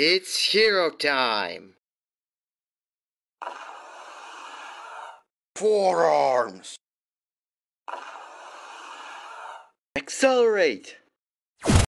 It's hero time! Forearms! Accelerate!